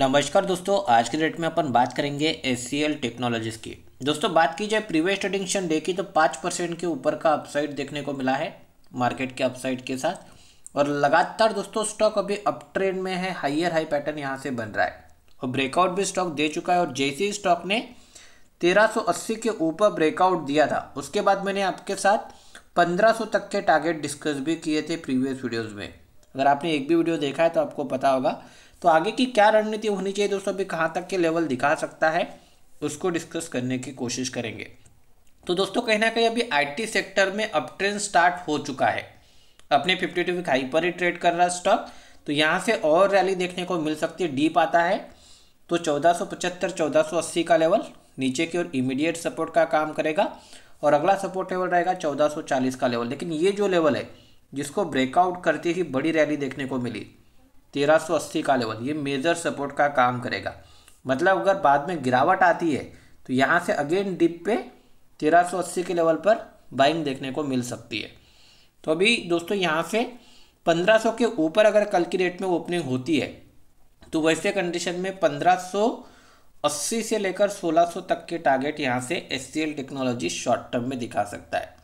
नमस्कार दोस्तों आज के डेट में अपन बात करेंगे एस टेक्नोलॉजीज की दोस्तों बात की जाए प्रीवियस ट्रेडिंग देखी तो पाँच परसेंट के ऊपर का अपसाइड देखने को मिला है मार्केट के अपसाइड के साथ और लगातार दोस्तों स्टॉक अभी अप ट्रेंड में है हाइयर हाई पैटर्न यहाँ से बन रहा है और ब्रेकआउट भी स्टॉक दे चुका है और जैसे ही स्टॉक ने तेरह के ऊपर ब्रेकआउट दिया था उसके बाद मैंने आपके साथ पंद्रह तक के टारगेट डिस्कस भी किए थे प्रीवियस वीडियोज में अगर आपने एक भी वीडियो देखा है तो आपको पता होगा तो आगे की क्या रणनीति होनी चाहिए दोस्तों अभी कहाँ तक के लेवल दिखा सकता है उसको डिस्कस करने की कोशिश करेंगे तो दोस्तों कहीं ना कहीं अभी आईटी सेक्टर में अप ट्रेंड स्टार्ट हो चुका है अपने फिफ्टी टू वीक हाई पर ही ट्रेड कर रहा है स्टॉक तो यहाँ से और रैली देखने को मिल सकती है डीप आता है तो चौदह सौ का लेवल नीचे की ओर इमीडिएट सपोर्ट का काम करेगा और अगला सपोर्ट लेवल रहेगा 1440 का लेवल लेकिन ये जो लेवल है जिसको ब्रेकआउट करते ही बड़ी रैली देखने को मिली 1380 का लेवल ये मेजर सपोर्ट का काम करेगा मतलब अगर बाद में गिरावट आती है तो यहाँ से अगेन डिप पे 1380 के लेवल पर बाइंग देखने को मिल सकती है तो अभी दोस्तों यहाँ से 1500 के ऊपर अगर कल की रेट में ओपनिंग होती है तो वैसे कंडीशन में 1580 से लेकर 1600 तक के टारगेट यहाँ से एस टेक्नोलॉजी शॉर्ट टर्म में दिखा सकता है